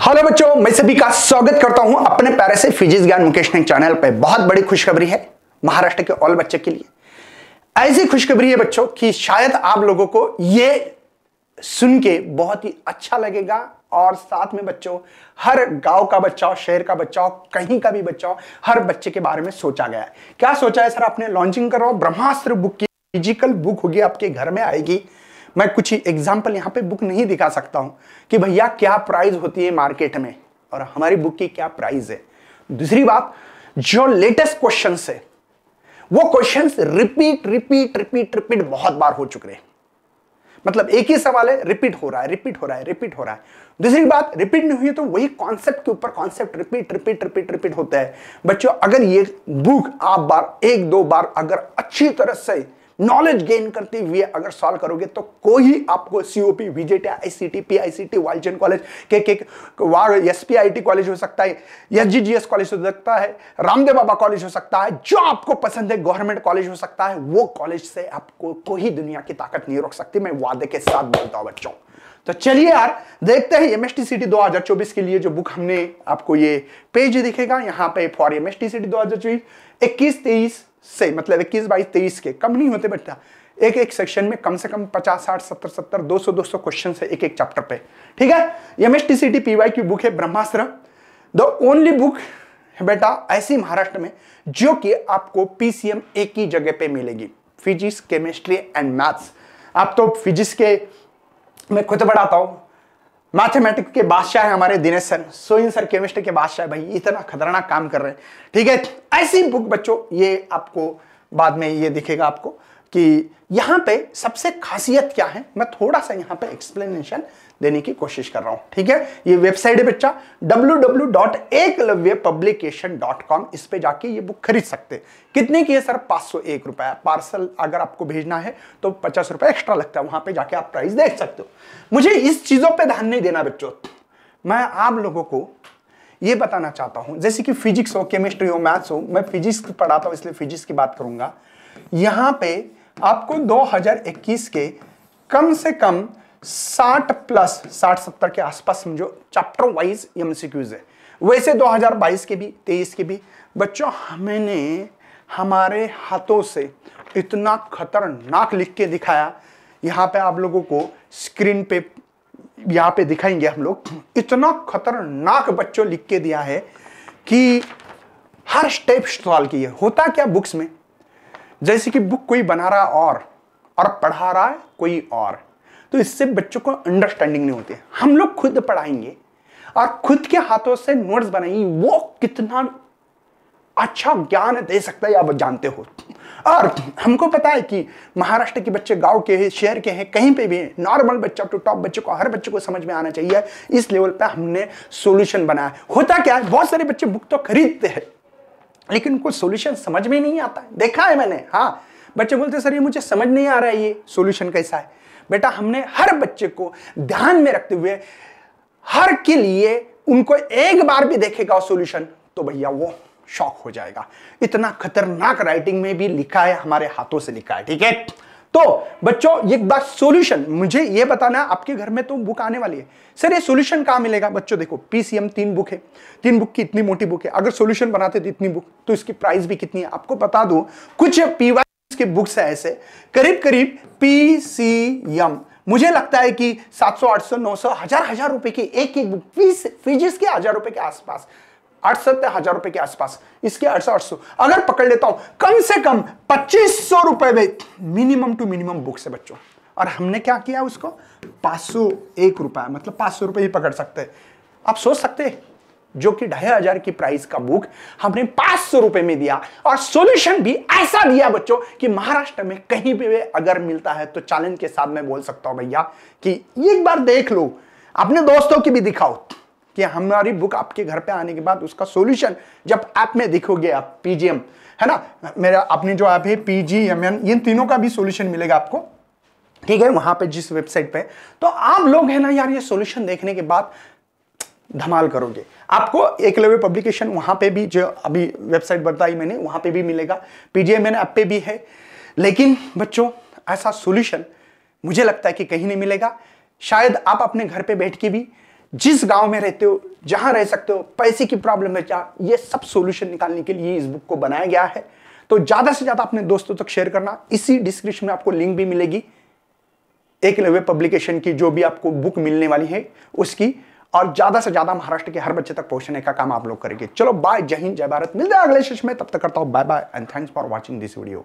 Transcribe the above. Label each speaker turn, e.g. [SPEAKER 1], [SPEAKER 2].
[SPEAKER 1] hello बच्चों मैं सभी का स्वागत करता हूं अपने प्यारे से फिजिक्स ज्ञान मुकेश ने चैनल पर बहुत बड़ी खुशखबरी है महाराष्ट्र के ऑल बच्चे के लिए ऐसी खुशखबरी है बच्चों कि शायद आप लोगों को ये सुन के बहुत ही अच्छा लगेगा और साथ में बच्चों हर गांव का बच्चा शहर का बच्चा कहीं का भी बच्चा हर बच्चे के बारे में सोचा गया है क्या सोचा है सर आपने लॉन्चिंग करो ब्रह्मास्त्र बुक की फिजिकल बुक होगी आपके घर में आएगी मैं कुछ एग्जाम्पल यहाँ पे बुक नहीं दिखा सकता हूँ कि भैया क्या प्राइस होती है मार्केट में और हमारी बुक की क्या प्राइस है दूसरी बात जो लेटेस्ट क्वेश्चन है वो question repeat repeat repeat repeat बहुत बार हो चुके हैं मतलब एक ही सवाल है रिपीट हो रहा है रिपीट हो रहा है रिपीट हो रहा है दूसरी बात रिपीट नहीं हुई तो वही कॉन्सेप्ट के ऊपर concept repeat repeat repeat repeat होता है बच्चों अगर ये बुक आप बार एक दो बार अगर अच्छी तरह से नॉलेज गेन करते हुए अगर सॉल्व करोगे तो कोई आपको COEP VJTI ICT PICT Walchand college के के वार एसपीआईटी कॉलेज हो सकता है एसजीजीएस कॉलेज हो सकता है रामदेव बाबा कॉलेज हो सकता है जो आपको पसंद है गवर्नमेंट कॉलेज हो सकता है वो कॉलेज से आपको कोई दुनिया की ताकत नहीं रोक सकती मैं वादे के साथ बोलता हूँ बच्चों तो चलिए यार देखते हैं M S T T C दो हजार चौबीस के लिए जो बुक हमने आपको ये पेज दिखेगा यहाँ पे for M S T T C दो हजार चौबीस इक्कीस तेईस से मतलब इक्कीस बाईस तेईस के कम नहीं होते बेटा एक एक सेक्शन में कम से कम पचास साठ सत्तर सत्तर दो सौ दो सौ क्वेश्चन है एक एक चैप्टर पे ठीक है M S T C T P की बुक है ब्रह्मास्त्र द ओनली बुक है बेटा ऐसी महाराष्ट्र में जो कि आपको पीसीएम एक ही जगह पे मिलेगी फिजिक्स केमिस्ट्री एंड मैथ्स आप तो फिजिक्स के मैं खुद पढ़ाता हूँ मैथमेटिक्स के बादशाह है हमारे दिनेश सर सोइन सर केमिस्ट्री के बादशाह भाई इतना खतरनाक काम कर रहे हैं ठीक है ऐसी बुक बच्चों ये आपको बाद में ये दिखेगा आपको कि यहाँ पे सबसे खासियत क्या है मैं थोड़ा सा यहाँ पे एक्सप्लेनेशन देने की कोशिश कर रहा हूं ठीक है ये वेबसाइट है बच्चा www.eklavyapublication.com इस पे जाके ये बुक खरीद सकते कितने की है सर पाँच सौ एक रुपया पार्सल अगर आपको भेजना है तो पचास रुपया एक्स्ट्रा लगता है वहां पे जाके आप प्राइस देख सकते हो मुझे इस चीजों पर ध्यान नहीं देना बच्चों मैं आप लोगों को ये बताना चाहता हूं जैसे कि फिजिक्स हो केमिस्ट्री हो मैथ्स हो मैं फिजिक्स पढ़ाता हूं इसलिए फिजिक्स की बात करूंगा यहां पे आपको 2021 के कम से कम साठ प्लस साठ सत्तर के आसपास समझो चैप्टर वाइज एमसीक्यूज है वैसे 2022 तो के भी 23 के भी बच्चों हमने हमारे हाथों से इतना खतरनाक लिख के दिखाया यहाँ पे आप लोगों को स्क्रीन पे यहाँ पे दिखाएंगे हम लोग इतना खतरनाक बच्चों लिख के दिया है कि हर स्टेप सवाल की है होता क्या बुक्स में जैसे कि बुक कोई बना रहा और और पढ़ा रहा है कोई और तो इससे बच्चों को अंडरस्टैंडिंग नहीं होती हम लोग खुद पढ़ाएंगे और खुद के हाथों से नोट्स बनाएंगे वो कितना अच्छा ज्ञान दे सकता है आप जानते हो और हमको पता है कि महाराष्ट्र के बच्चे गांव के हैं शहर के हैं कहीं पे भी हैं नॉर्मल बच्चा टू टॉप बच्चे को हर बच्चे को समझ में आना चाहिए इस लेवल पे हमने सॉल्यूशन बनाया होता क्या है बहुत सारे बच्चे बुक तो खरीदते हैं लेकिन उनको सोल्यूशन समझ में नहीं आता देखा है मैंने हाँ बच्चे बोलते सर ये मुझे समझ नहीं आ रहा है ये सोल्यूशन कैसा है बेटा हमने हर बच्चे को ध्यान में रखते हुए हर के लिए उनको एक बार भी देखेगा सॉल्यूशन तो भैया वो शॉक हो जाएगा इतना खतरनाक राइटिंग में भी लिखा है हमारे हाथों से लिखा है ठीक है तो बच्चों एक बार सॉल्यूशन मुझे ये बताना आपके घर में तो बुक आने वाली है सर ये सॉल्यूशन कहां मिलेगा बच्चों देखो पीसीएम तीन बुक है तीन बुक की इतनी मोटी बुक है अगर सॉल्यूशन बनाते तो इतनी बुक तो इसकी प्राइस भी कितनी है आपको बता दो कुछ पीवा की बुक्स है ऐसे करीब करीब पी सी यम मुझे लगता है कि 700, 800, 900, हजार हजार रुपए की एक एक बुक फीस फीजिस के हजार रुपए के आसपास आठ सौ हजार रुपए के आसपास इसके आठ सौ आठ सौ अगर पकड़ लेता हूं कम से कम पच्चीस सौ रुपए में मिनिमम टू मिनिमम बुक्स है बच्चों और हमने क्या किया उसको पांच सौ एक रुपया मतलब पांच सौ रुपए ही पकड़ सकते हैं आप सोच सकते हैं जो कि ढाई हजार की प्राइस का बुक हमने पांच सौ रुपए में दिया और सॉल्यूशन भी ऐसा दिया बच्चों कि महाराष्ट्र में कहीं भी अगर मिलता है तो चैलेंज के साथ मैं बोल सकता हूं भैया कि एक बार देख लो अपने दोस्तों की भी दिखाओ कि हमारी बुक आपके घर पे आने के बाद उसका सॉल्यूशन जब ऐप में दिखोगे आप पीजीएम है ना मेरा अपने जो ऐप है पीजीएम इन तीनों का भी सोल्यूशन मिलेगा आपको ठीक है वहां पे जिस वेबसाइट पे तो आप लोग है ना यार ये सॉल्यूशन देखने के बाद धमाल करोगे आपको एकलव्य पब्लिकेशन वहां पे भी जो अभी वेबसाइट बताई मैंने वहां पे भी मिलेगा पीजीएमएन ऐप पे भी है लेकिन बच्चों ऐसा सोल्यूशन मुझे लगता है कि कहीं नहीं मिलेगा शायद आप अपने घर पे बैठ के भी जिस गांव में रहते हो जहां रह सकते हो पैसे की प्रॉब्लम है क्या ये सब सोल्यूशन निकालने के लिए इस बुक को बनाया गया है तो ज़्यादा से ज़्यादा अपने दोस्तों तक शेयर करना इसी डिस्क्रिप्शन में आपको लिंक भी मिलेगी एक पब्लिकेशन की जो भी आपको बुक मिलने वाली है उसकी और ज्यादा से ज्यादा महाराष्ट्र के हर बच्चे तक पहुंचने का काम आप लोग करेंगे चलो बाय जय हिंद जय भारत मिलते हैं अगले सेशन में तब तक करता हूँ bye bye and thanks for watching this video